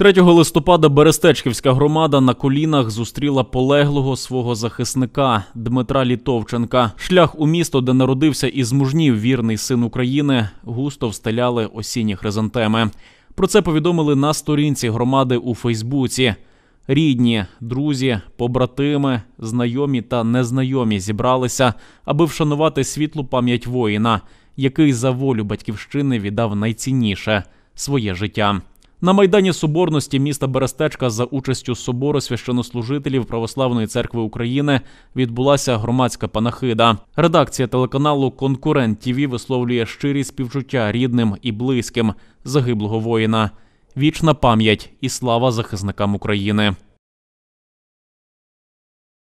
3 листопада Берестечківська громада на колінах зустріла полеглого свого захисника Дмитра Літовченка. Шлях у місто, де народився і змужнів вірний син України, густо встеляли осінні хризантеми. Про це повідомили на сторінці громади у Фейсбуці. Рідні, друзі, побратими, знайомі та незнайомі зібралися, аби вшанувати світлу пам'ять воїна, який за волю батьківщини віддав найцінніше своє життя. На Майдані Соборності міста Берестечка за участю собору священнослужителів Православної церкви України відбулася громадська панахида. Редакція телеканалу Конкурент ТІВІ висловлює щирі співчуття рідним і близьким загиблого воїна. Вічна пам'ять і слава захисникам України.